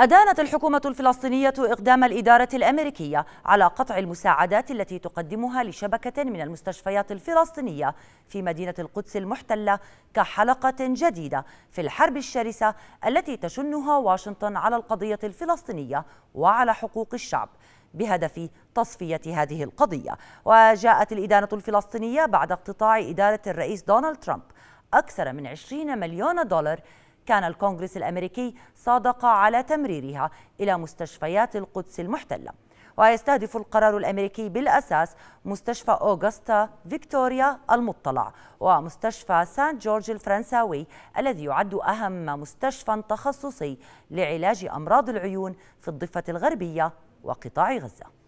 أدانت الحكومة الفلسطينية إقدام الإدارة الأمريكية على قطع المساعدات التي تقدمها لشبكة من المستشفيات الفلسطينية في مدينة القدس المحتلة كحلقة جديدة في الحرب الشرسة التي تشنها واشنطن على القضية الفلسطينية وعلى حقوق الشعب بهدف تصفية هذه القضية وجاءت الإدانة الفلسطينية بعد اقتطاع إدارة الرئيس دونالد ترامب أكثر من 20 مليون دولار كان الكونغرس الأمريكي صادق على تمريرها إلى مستشفيات القدس المحتلة ويستهدف القرار الأمريكي بالأساس مستشفى أوغستا فيكتوريا المطلع ومستشفى سان جورج الفرنساوي الذي يعد أهم مستشفى تخصصي لعلاج أمراض العيون في الضفة الغربية وقطاع غزة